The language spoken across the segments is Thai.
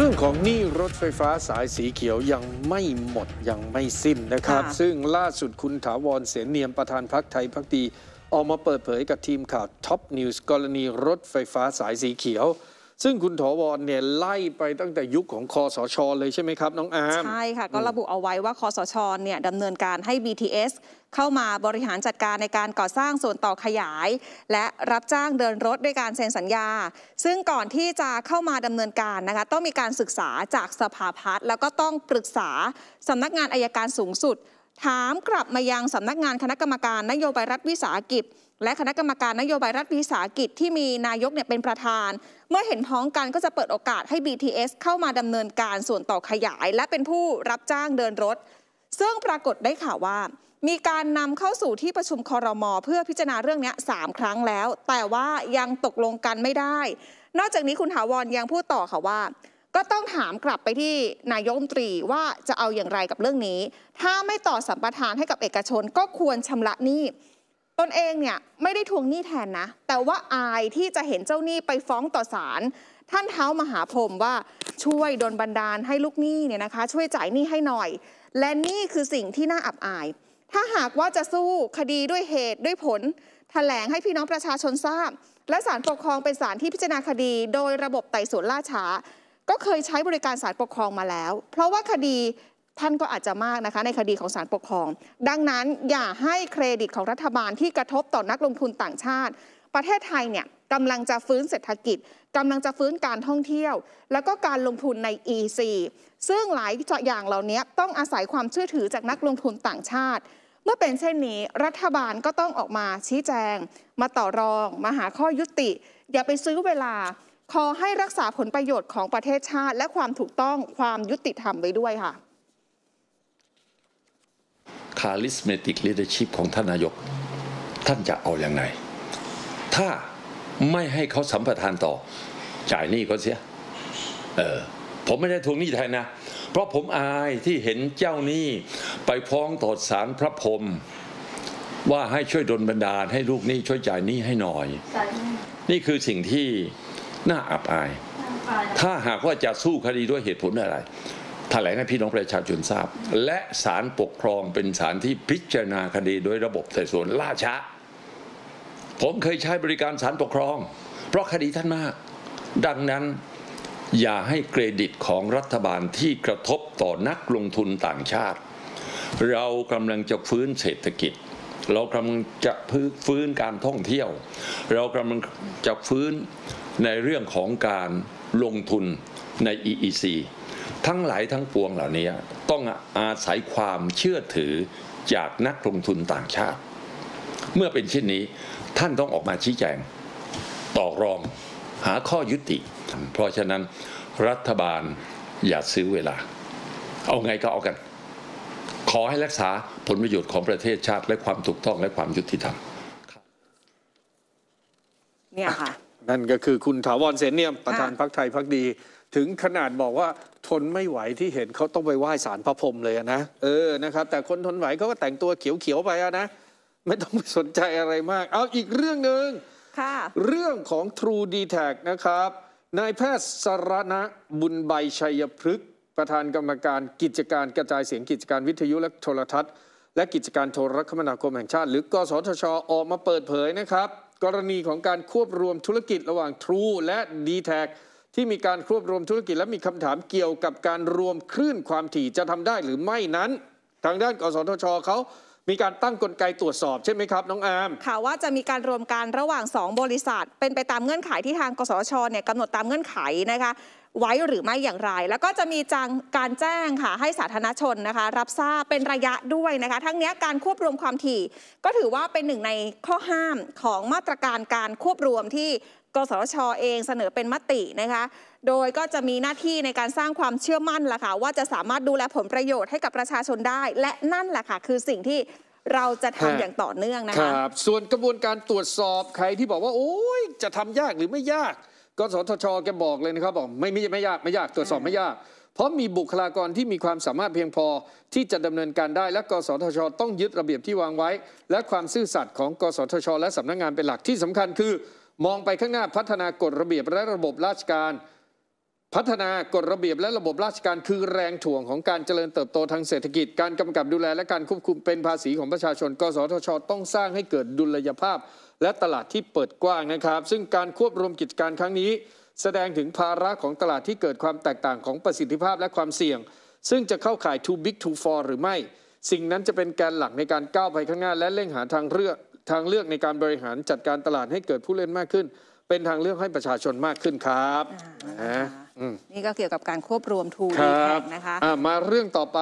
เรื่องของหนี้รถไฟฟ้าสายสีเขียวยังไม่หมด ยังไม่สิ้นนะครับ ซึ่งล่าสุดคุณถาวรเสนเนียมประธานพักไทยพักดีออกมาเปิดเผยกับทีมข่าวท็อปนิวส์กรณีรถไฟฟ้าสายสีเขียวซึ่งคุณถวรเนี่ยไล่ไปตั้งแต่ยุคของคอสชเลยใช่ไหมครับ น้องอาร์มใช่ค่ะ ก็ระบุเอาไว้ว่าคอสชเนี่ยดำเนินการให้ BTS เข้ามาบริหารจัดการในการก่อสร้างส่วนต่อขยาย และรับจ้างเดินรถด้วยการเซ็นสัญญา ซึ่งก่อนที่จะเข้ามาดำเนินการนะคะต้องมีการศึกษาจากสภาพัฒน์แล้วก็ต้องปรึกษาสำนักงานอายการสูงสุด ถามกลับมายังสำนักงานคณะกรรมการนโยบายรัฐวิสาหกิจและคณะกรรมการนโยบายรัฐวิสาหกิจ ที่มีนายกเนี่ยเป็นประธาน เมื่อเห็นพ้องกันก็จะเปิดโอกาสให้ BTS เข้ามาดำเนินการส่วนต่อขยาย และเป็นผู้รับจ้างเดินรถ ซึ่งปรากฏได้ข่าวว่า มีการนำเข้าสู่ที่ประชุมคอรมอเพื่อพิจารณาเรื่องนี้สามครั้งแล้ว แต่ว่ายังตกลงกันไม่ได้ นอกจากนี้คุณถาวรยังพูดต่อค่ะว่า ก็ต้องถามกลับไปที่นายกรัฐมนตรีว่าจะเอาอย่างไรกับเรื่องนี้ ถ้าไม่ต่อสัมปทานให้กับเอกชนก็ควรชำระหนี้ตนเองเนี่ยไม่ได้ทวงหนี้แทนนะแต่ว่าอายที่จะเห็นเจ้าหนี้ไปฟ้องต่อศาลท่านเท้ามหาพรมว่าช่วยดนบันดาลให้ลูกหนี้เนี่ยนะคะช่วยจ่ายหนี้ให้หน่อย และนี่คือสิ่งที่น่าอับอาย ถ้าหากว่าจะสู้คดีด้วยเหตุด้วยผลถแถลงให้พี่น้องประชาชนทราบ และศาลปกครองเป็นศาลที่พิจารณาคดี โดยระบบไต่สวนล่าช้าก็เคยใช้บริการศาลปกครองมาแล้ว เพราะว่าคดีท่านก็อาจจะมากนะคะในคดีของศาลปกครอง ดังนั้นอย่าให้เครดิตของรัฐบาลที่กระทบต่อนักลงทุนต่างชาติ ประเทศไทยเนี่ยกำลังจะฟื้นเศรษฐกิจกำลังจะฟื้นการท่องเที่ยว แล้วก็การลงทุนใน EC ซึ่งหลายอย่างเหล่านี้ต้องอาศัยความเชื่อถือจากนักลงทุนต่างชาติ เมื่อเป็นเช่นนี้ รัฐบาลก็ต้องออกมาชี้แจง มาต่อรองมาหาข้อยุติอย่าไปซื้อเวลาขอให้รักษาผลประโยชน์ของประเทศชาติ และความถูกต้องความยุติธรรมไว้ด้วยค่ะคาลิสเมติกลีดเดอร์ชิพของท่านนายกท่านจะเอาอย่างไรถ้าไม่ให้เขาสัมปทานต่อจ่ายหนี้เขาเสียเออผมไม่ได้ทวงหนี้แทนนะเพราะผมอายที่เห็นเจ้าหนี้ไปพ้องต่อศาลพระพรมว่าให้ช่วยดลบันดาลให้ลูกหนี้ช่วยจ่ายหนี้ให้หน่อย นี่คือสิ่งที่น่าอับอาย ถ้าหากว่าจะสู้คดีด้วยเหตุผลอะไรถแถลงให้พี่น้องประชาชนทราบและศาลปกครองเป็นศาลที่พิจารณาคดีโดยระบบไต่สวนล่าช้าผมเคยใช้บริการศาลปกครอง เพราะคดีท่านมาก ดังนั้นอย่าให้เครดิตของรัฐบาลที่กระทบต่อนักลงทุนต่างชาติ เรากำลังจะฟื้นเศรษฐกิจ เรากำลังจะฟื้นการท่องเที่ยว เรากำลังจะฟื้นในเรื่องของการลงทุนใน EEC ทั้งหลายทั้งปวงเหล่านี้ต้องอาศัยความเชื่อถือจากนักลงทุนต่างชาติเมื่อเป็นเช่นนี้ท่านต้องออกมาชี้แจง ต่อรองหาข้อยุติ เพราะฉะนั้นรัฐบาลอย่าซื้อเวลา เอาไงก็เอากัน ขอให้รักษาผลประโยชน์ของประเทศชาติและความถูกต้องและความยุติธรรมเนี่ยค่ะนั่นก็คือคุณถาวรเสนเนียมประธานพักไทยพักดีถึงขนาดบอกว่าทนไม่ไหวที่เห็นเขาต้องไปไหว้สารพระพรหมเลยนะเออนะครับแต่คนทนไหวเขาก็แต่งตัวเขียวๆไปนะไม่ต้องไปสนใจอะไรมาก เอาอีกเรื่องหนึ่งเรื่องของ True d t a c นะครับนายแพทย์สรณะบุญใบชัยพฤกษ์ประธานกรรมการกิจการกระจายเสียงกิจการวิทยุและโทรทัศน์และกิจการโทรคมนาคมแห่งชาติ หรือกสทชออกมาเปิดเผยนะครับ กรณีของการควบรวมธุรกิจระหว่าง True และ d t แทที่มีการควบรวมธุรกิจและมีคำถามเกี่ยวกับการรวมคลื่นความถี่จะทำได้หรือไม่นั้น ทางด้านกสทชเขา มีการตั้งกลไกตรวจสอบใช่ไหมครับ น้องอามค่ะว่าจะมีการรวมการระหว่าง 2 บริษัท เป็นไปตามเงื่อนไขที่ทางกสชเนี่ยกำหนดตามเงื่อนไขนะคะไว้หรือไม่อย่างไร แล้วก็จะมีจังการแจ้งค่ะให้สาธารณชนนะคะรับทราบเป็นระยะด้วยนะคะทั้งนี้การควบรวมความถี่ ก็ถือว่าเป็นหนึ่งในข้อห้ามของมาตรการการควบรวมที่กสชเองเสนอเป็นมตินะคะ โดยก็จะมีหน้าที่ในการสร้างความเชื่อมั่นล่ะค่ะว่าจะสามารถดูแลผลประโยชน์ให้กับประชาชนได้และนั่นแหละค่ะคือสิ่งที่เราจะทำอย่างต่อเนื่องนะคะครับ ส่วนกระบวนการตรวจสอบใครที่บอกว่า โอ้ยจะทำยากหรือไม่ยาก กสทชแกบอกเลยนะครับบอกไม่ไม่ไม่ยากไม่ยากตรวจสอบไม่ยาก เพราะมีบุคลากรที่มีความสามารถเพียงพอที่จะดำเนินการได้ และกสทช ต้องยึดระเบียบที่วางไว้ และความซื่อสัตย์ของกสทช และสำนักงงานเป็นหลักที่สำคัญคือมองไปข้างหน้าพัฒนากฎระเบียบและระบบราชการ พัฒนากฎระเบียบและระบบราชการ คือแรงถ่วงของการเจริญเติบโตทางเศรษฐกิจการกำกับดูแลและการควบคุมเป็นภาษีของประชาชนกสทช ต้องสร้างให้เกิดดุลยภาพ และตลาดที่เปิดกว้างนะครับ ซึ่งการควบรวมกิจการครั้งนี้ แสดงถึงภาระของตลาดที่เกิดความแตกต่างของประสิทธิภาพและความเสี่ยง ซึ่งจะเข้าข่าย too big to fall หรือไม่ สิ่งนั้นจะเป็นแกนหลักในการก้าวไปข้างหน้าและเร่งหาทางเลือกทางเลือกในการบริหารจัดการตลาดให้เกิดผู้เล่นมากขึ้น เป็นทางเลือกให้ประชาชนมากขึ้นครับนี่ก็เกี่ยวกับการควบรวมทูดีแท็กนะคะะมาเรื่องต่อไป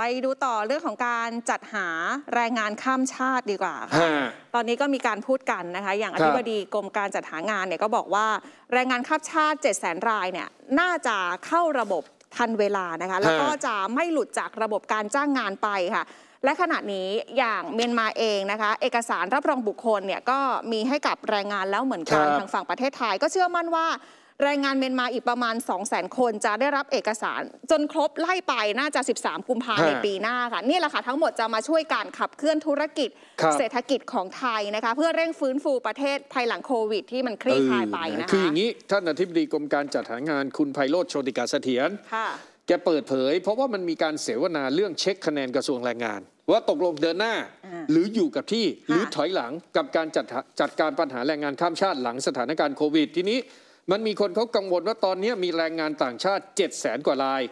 ไปดูต่อเรื่องของการจัดหาแรงงานข้ามชาติดีกว่าค่ะตอนนี้ก็มีการพูดกันนะคะ อย่างอธิบดีกรมการจัดหางานเนี่ยก็บอกว่า แรงงานข้ามชาติ 7 0 0 0 0 0 รายเนี่ยน่าจะเข้าระบบทันเวลานะคะแล้วก็จะไม่หลุดจากระบบการจ้างงานไปค่ะและขณะนี้อย่างเมียนมาเองนะคะ เอกสารรับรองบุคคลเนี่ยก็มีให้กับแรงงานแล้วเหมือนกัน ทางฝั่งประเทศไทย ก็เชื่อมั่นว่า แรงงานเมียนมาอีกประมาณ2 0 0 0 0 0คนจะได้รับเอกสาร จนครบไล่ไปน่าจะ 13กุมภาในปีหน้าค่ะนี่แหละค่ะทั้งหมดจะมาช่วยการขับเคลื่อนธุรกิจเศรษฐกิจของไทยนะคะ เพื่อเร่งฟื้นฟูประเทศภายหลังโควิด ที่มันคลี่คลายไปนะคะคืออย่างนี้ท่านอธิบดีกรมการจัดหางานคุณไพโรธโชติกาเสถียรค่ะแกเปิดเผยเพราะว่ามันมีการเสวนาเรื่องเช็คคะแนนกระทรวงแรงงาน ว่าตกลงเดินหน้าหรืออยู่กับที่หรือถอยหลังกับการจัดจัดการปัญหาแรงงานข้ามชาติหลังสถานการณ์โควิด ทีนี้ มันมีคนเขากังวลว่าตอนนี้มีแรงงานต่างชาติ 7 0 0แสนกว่าราย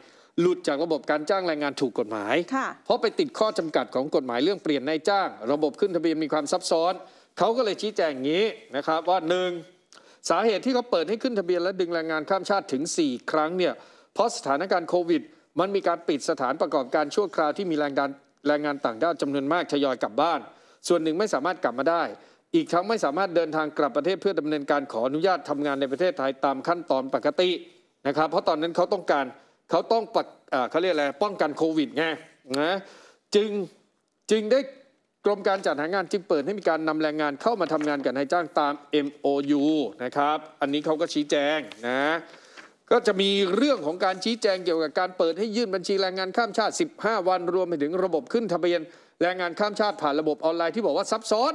หลุดจากระบบการจ้างแรงงานถูกกฎหมายเพราะไปติดข้อจำกัดของกฎหมายเรื่องเปลี่ยนนายจ้าง ระบบขึ้นทะเบียนมีความซับซ้อนเขาก็เลยชี้แจงอย่างนี้นะครับ ว่าหนึ่งสาเหตุที่เขาเปิดให้ขึ้นทะเบียนและดึงแรงงานข้ามชาติถึง 4 ครั้งเนี่ยเพราะสถานการณ์โควิดมันมีการปิดสถานประกอบการชั่วคราวที่มีแรงงานแรงงานต่างด้าวจำนวนมากทยอยกลับบ้าน ส่วนหนึ่งไม่สามารถกลับมาได้ อีกทั้งไม่สามารถเดินทางกลับประเทศเพื่อดำเนินการขออนุญาตทำงานในประเทศไทยตามขั้นตอนปกตินะครับเพราะตอนนั้นเขาต้องการเขาต้องเขาเรียกอะไรป้องกันโควิดไงนะจึงจึงได้กรมการจัดหางานจึงเปิดให้มีการนำแรงงานเข้ามาทำงานกับนายจ้างตาม MOU นะครับอันนี้เขาก็ชี้แจงนะก็จะมีเรื่องของการชี้แจงเกี่ยวกับการเปิดให้ยื่นบัญชีแรงงานข้ามชาติ 15 วัน รวมไปถึงระบบขึ้นทะเบียนแรงงานข้ามชาติผ่านระบบออนไลน์ที่บอกว่าซับซ้อน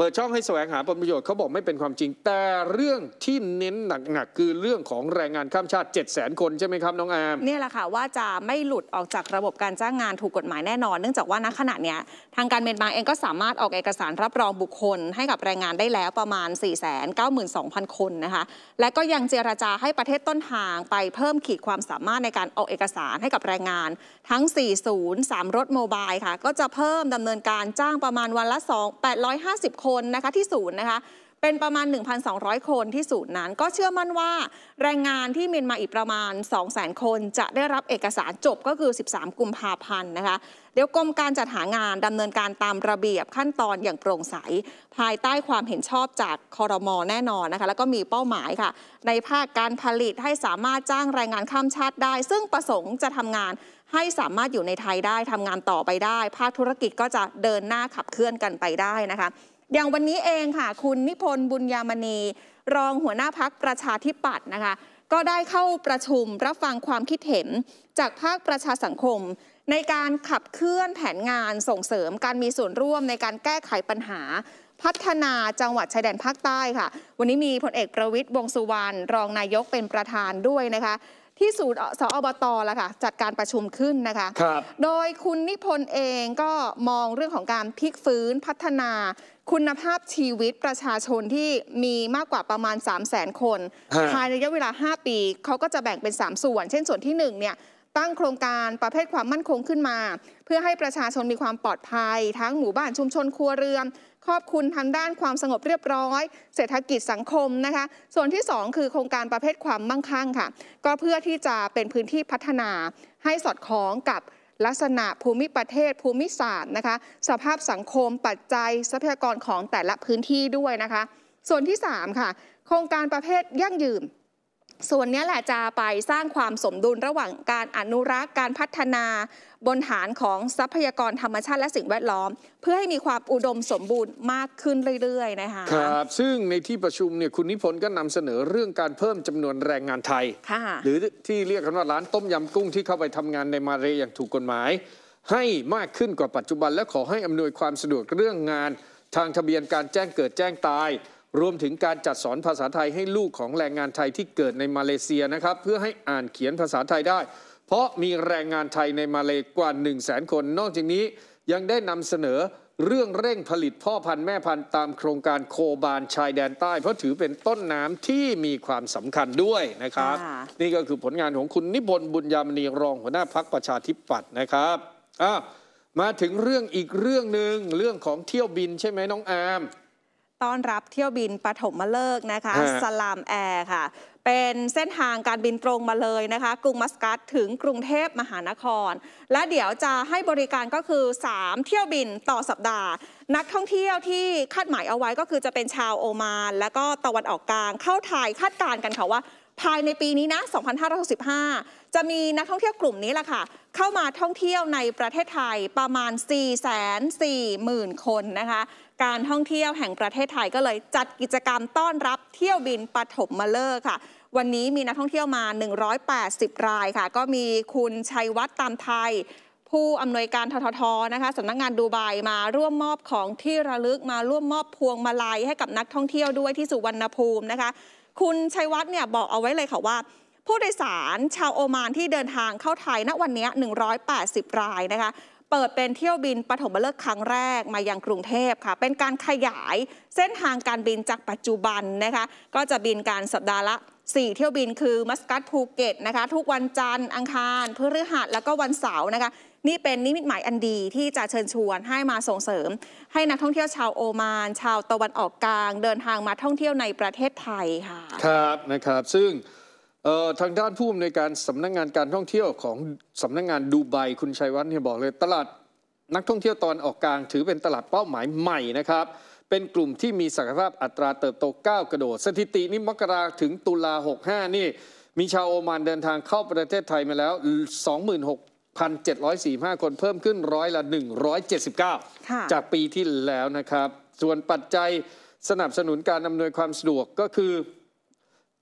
เปิดช่องให้แสวงหาผลประโยชน์เขาบอกไม่เป็นความจริง แต่เรื่องที่เน้นหนักๆ คือเรื่องของแรงงานข้ามชาติ 7 0 0 0 0คนใช่ไหมครับน้องแอมเนี่ยแหละค่ะว่าจะไม่หลุดออกจากระบบการจ้างงานถูกกฎหมายแน่นอน เนื่องจากว่าณขณะเนี้ยทางการเมียนมาเองก็สามารถออกเอกสารรับรองบุคคล ให้กับแรงงานได้แล้วประมาณ 4 9 2 0 0 0 คนนะคะและก็ยังเจราจาให้ประเทศต้นทางไปเพิ่มขีดความสามารถในการออกเอกสารให้กับแรงงานทั้ง 4 0 3รถโมบายค่ะก็จะเพิ่มดำเนินการจ้างประมาณวันละ2 850คนคนนะคะที่ศูนย์นะคะเป็นประมาณ 1,200 คนที่ศูนย์นั้น ก็เชื่อมั่นว่า แรงงานที่เมียนมาอีกประมาณ200,000 คน จะได้รับเอกสารจบก็คือ 13 กุมภาพันธ์นะคะเดี๋ยวกรมการจัดหางานดำเนินการตามระเบียบขั้นตอนอย่างโปร่งใสภายใต้ความเห็นชอบจากคอรมอแน่นอนนะคะแล้วก็มีเป้าหมายค่ะ ในภาคการผลิตให้สามารถจ้างแรงงานข้ามชาติได้ ซึ่งประสงค์จะทำงานให้สามารถอยู่ในไทยได้ทำงานต่อไปได้ ภาคธุรกิจก็จะเดินหน้าขับเคลื่อนกันไปได้นะคะอย่างวันนี้เองค่ะคุณนิพนธ์บุญยามณีรองหัวหน้าพักประชาธิปัตย์นะคะก็ได้เข้าประชุมรับฟังความคิดเห็น จากภาคประชาสังคม ในการขับเคลื่อนแผนงานส่งเสริมการมีส่วนร่วมในการแก้ไขปัญหา พัฒนาจังหวัดชายแดนภาคใต้ค่ะ วันนี้มีพลเอกประวิทย์วงสุวรรณรองนายกเป็นประธานด้วยนะคะที่ศูนย์สอบตแล้วค่ะ จัดการประชุมขึ้นนะคะครับโดยคุณนิพนธ์เองก็มองเรื่องของการพลิกฟื้นพัฒนา คุณภาพชีวิตประชาชนที่มีมากกว่าประมาณ 3 0 0 0 0 0คนภายในระยะเวลา 5 ปี เขาก็จะแบ่งเป็น 3 ส่วน เช่นส่วนที่ 1เนี่ยตั้งโครงการประเภทความมั่นคงขึ้นมา เพื่อให้ประชาชนมีความปลอดภัย ทั้งหมู่บ้านชุมชน ครัวเรือนครอบคุณทางด้านความสงบเรียบร้อย เศรษฐกิจสังคมนะคะส่วนที่ 2 คือโครงการประเภทความมั่งคั่งค่ะก็เพื่อที่จะเป็นพื้นที่พัฒนา ให้สอดคล้องกับลักษณะภูมิประเทศภูมิศาสตร์นะคะสภาพสังคมปัจจัยทรัพยากรของแต่ละพื้นที่ด้วยนะคะ ส่วนที่ 3 ค่ะ โครงการประเภทยั่งยืนส่วนนี้แหละจะไปสร้างความสมดุล ระหว่างการอนุรักษ์การพัฒนาบนฐานของทรัพยากรธรรมชาติและสิ่งแวดล้อม เพื่อให้มีความอุดมสมบูรณ์มากขึ้นเรื่อยๆ นะคะครับซึ่งในที่ประชุมเนี่ยคุณนิพนธ์ก็นำเสนอเรื่องการเพิ่มจำนวนแรงงานไทย หรือที่เรียกกันว่า ร้านต้มยำกุ้งที่เข้าไปทำงานในมาเลอย่างถูกกฎหมาย ให้มากขึ้นกว่าปัจจุบัน และขอให้อำนวยความสะดวกเรื่องงาน ทางทะเบียนการแจ้งเกิดแจ้งตายรวมถึงการจัดสอนภาษาไทยให้ลูกของแรงงานไทยที่เกิดในมาเลเซียนะครับเพื่อให้อ่านเขียนภาษาไทยได้ เพราะมีแรงงานไทยในมาเลกว่า 1 0 0 0 0แคน นอกจากนี้ยังได้นำเสนอเรื่องเร่งผลิตพ่อพันธุ์แม่พันธุ์ตามโครงการโคบานชายแดนใต้ เพราะถือเป็นต้นน้ำที่มีความสำคัญด้วยนะครับ นี่ก็คือผลงานของคุณนิพนธ์บุญยามณีรองหัวหน้าพักประชาธิปัตย์นะครับมาถึงเรื่องอีกเรื่องหนึ่งเรื่องของเที่ยวบินใช่ไหมน้องอาร์มต้อนรับเที่ยวบินปฐมเลิกนะคะ สลามแอร์ค่ะ เป็นเส้นทางการบินตรงมาเลยนะคะ กรุงมัสกัดถึงกรุงเทพมหานคร และเดี๋ยวจะให้บริการก็คือ 3 เที่ยวบินต่อสัปดาห์ นักท่องเที่ยวที่คาดหมายเอาไว้ก็คือจะเป็นชาวโอมาน และก็ตะวันออกกลางเข้าไทยคาดการณ์กันค่ะว่า ภายในปีนี้นะ 2565 จะมีนักท่องเที่ยวกลุ่มนี้แหละค่ะเข้ามาท่องเที่ยวในประเทศไทยประมาณ440,000 คนนะคะการท่องเที่ยวแห่งประเทศไทยก็เลยจัดกิจกรรมต้อนรับเที่ยวบินปฐมมาเลิกค่ะ วันนี้มีนักท่องเที่ยวมา 180 รายค่ะ ก็มีคุณชัยวัฒน์ตามไทยผู้อำนวยการทททนะคะสำนักงงานดูไบมาร่วมมอบของที่ระลึกมาร่วมมอบพวงมาลัยให้กับนักท่องเที่ยวด้วยที่สุวรรณภูมินะคะ คุณชัยวัฒน์เนี่ยบอกเอาไว้เลยค่ะว่า ผู้โดยสารชาวโอมานที่เดินทางเข้าไทยณวันนี้ 180 รายนะคะเปิดเป็นเที่ยวบินปฐมฤกษ์ครั้งแรกมายังกรุงเทพค่ะ เป็นการขยายเส้นทางการบินจากปัจจุบันนะคะก็จะบินการสัปดาห์ละ 4 เที่ยวบินคือมัสกัดภูเก็ตนะคะทุกวันจันทร์อังคารพฤหัสแล้วก็วันเสาร์นะคะนี่เป็นนิมิตหมายอันดีที่จะเชิญชวนให้มาส่งเสริม ให้นักท่องเที่ยวชาวโอมาน ชาวตะวันออกกลางเดินทางมาท่องเที่ยวในประเทศไทยค่ะครับนะครับซึ่งทางด้านผู้อำนวยการสำนักงงานการท่องเที่ยวของสำนักงงานดูไบคุณชัยวัฒน์เนี่ยบอกเลยตลาด นักท่องเที่ยวตอนออกกลางถือเป็นตลาดเป้าหมายใหม่นะครับเป็นกลุ่มที่มีศักยภาพอัตราเติบโตก้าวกระโดดสถิตินีมกราถึงตุลา65 นี่ มีชาวโอมานเดินทางเข้าประเทศไทยมาแล้ว26,745 คนเพิ่มขึ้นร้อยละ 179 จากปีที่แล้วนะครับ ส่วนปัจจัยสนับสนุนการอำนวยความสะดวกก็คือ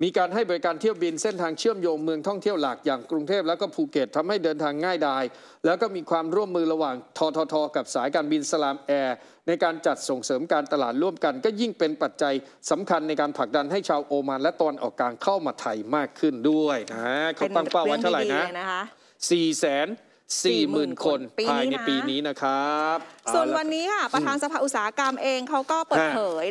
มีการให้บริการเที่ยวบินเส้นทางเชื่อมโยงเมืองท่องเที่ยวหลักอย่างกรุงเทพแล้วก็ภูเก็ตทำให้เดินทางง่ายดายแล้วก็มีความร่วมมือระหว่างทททกับสายการบินสลามแอร์ในการจัดส่งเสริมการตลาดร่วมกัน ก็ยิ่งเป็นปัจจัยสำคัญในการผลักดันให้ชาวโอมาน และตอนออกกลางเข้ามาไทยมากขึ้นด้วยนะเขาตั้งเป้าไว้เท่าไหร่นะสี่แสนสี่หมื่นคนภายในปีนี้นะครับส่วนวันนี้ค่ะประธานสภาอุตสาหกรรมเองเขาก็เปิดเผย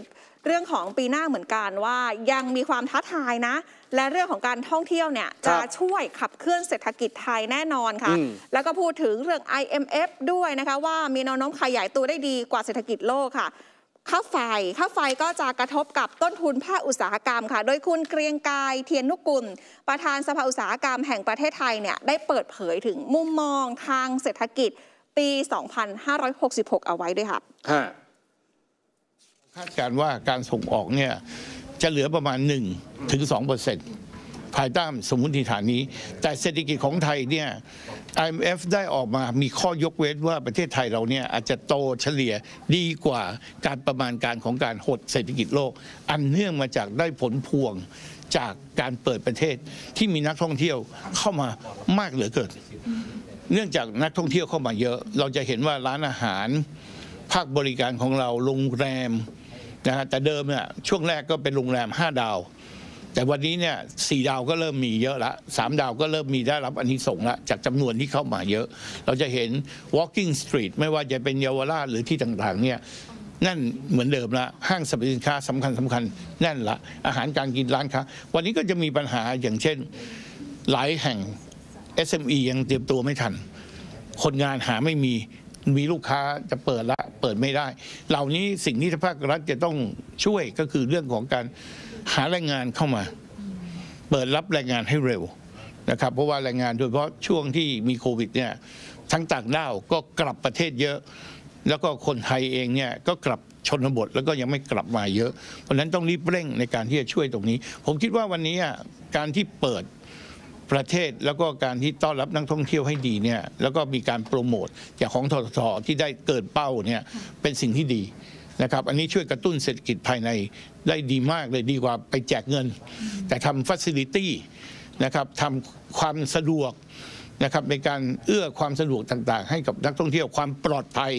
เรื่องของปีหน้าเหมือนกันว่ายังมีความท้าทายนะ และเรื่องของการท่องเที่ยวเนี่ยจะช่วยขับเคลื่อนเศรษฐกิจไทยแน่นอนค่ะ แล้วก็พูดถึงเรื่อง IMF ด้วยนะคะว่ามีแนวโน้มขยายตัวได้ดีกว่าเศรษฐกิจโลกค่ะค่าไฟค่าไฟก็จะกระทบกับต้นทุนภาคอุตสาหกรรมค่ะ โดยคุณเกรียงกายเทียนนุกกุล ประธานสภาอุตสาหกรรมแห่งประเทศไทยเนี่ยได้เปิดเผยถึงมุมมองทางเศรษฐกิจปี 2566 เอาไว้ด้วยค่ะคาดการว่าการส่งออกเนี่ยจะเหลือประมาณ1ถึง2เปอร์เซ็นต์ภายใต้สมมติฐานนี้ แต่เศรษฐกิจของไทยเนี่ย IMF ได้ออกมามีข้อยกเว้นว่าประเทศไทยเราเนี่ยอาจจะโตเฉลี่ยดีกว่าการประมาณการของการหดเศรษฐกิจโลก อันเนื่องมาจากได้ผลพวงจากการเปิดประเทศที่มีนักท่องเที่ยวเข้ามามากเหลือเกินเนื่องจากนักท่องเที่ยวเข้ามาเยอะ เราจะเห็นว่าร้านอาหาร ภาคบริการของเราโรงแรมนะฮะแต่เดิมเนี่ยช่วงแรกก็เป็นโรงแรม5ดาว แต่วันนี้เนี่ยสี่ดาวก็เริ่มมีเยอะละสามดาวก็เริ่มมีได้รับอันนี้ส่งละจากจำนวนที่เข้ามาเยอะ เราจะเห็น walking street ไม่ว่าจะเป็นเยาวราชหรือที่ต่างๆเนี่ยนั่นเหมือนเดิมละห้างสรรพสินค้าสำคัญสำคัญนั่นละอาหารการกินร้านค้าวันนี้ก็จะมีปัญหาอย่างเช่นหลายแห่ง SME ยังเตรียมตัวไม่ทัน คนงานหาไม่มีมีลูกค้าจะเปิดละเปิดไม่ได้เหล่านี้สิ่งที่ภาครัฐจะต้องช่วยก็คือเรื่องของการหาแรงงานเข้ามา เปิดรับแรงงานให้เร็วนะครับเพราะว่าแรงงานโดยเฉพาะช่วงที่มีโควิดเนี่ยทั้งต่างด้าวก็กลับประเทศเยอะ แล้วก็คนไทยเองเนี่ยก็กลับชนบทแล้วก็ยังไม่กลับมาเยอะเพราะนั้นต้องรีบเร่งในการที่จะช่วยตรงนี้ ผมคิดว่าวันนี้การที่เปิดประเทศแล้วก็การที่ต้อนรับนักท่องเที่ยวให้ดีเนี่ยแล้วก็มีการโปรโมทจากของททที่ได้เกิดเป้าเนี่ยเป็นสิ่งที่ดีนะครับอันนี้ช่วยกระตุ้นเศรษฐกิจภายในได้ดีมากเลยดีกว่าไปแจกเงิน แต่ทำฟัสซิลิตี้นะครับทำความสะดวกนะครับในการเอื้อความสะดวกต่างๆ ให้กับนักท่องเที่ยวความปลอดภัย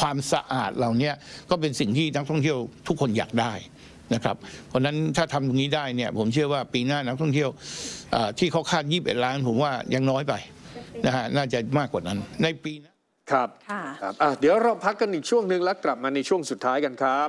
ความสะอาดเหล่านี้ก็เป็นสิ่งที่นักท่องเที่ยวทุกคนอยากได้นะครับเพราะนั้นถ้าทำตรงนี้ได้เนี่ย ผมเชื่อว่าปีหน้านักท่องเที่ยวที่เขาคาด 21 ล้านผมว่ายังน้อยไปนะฮะน่าจะมากกว่านั้น ในปีนะครับครับเดี๋ยวเราพักกันอีกช่วงหนึ่งแล้วกลับมาในช่วงสุดท้ายกันครับ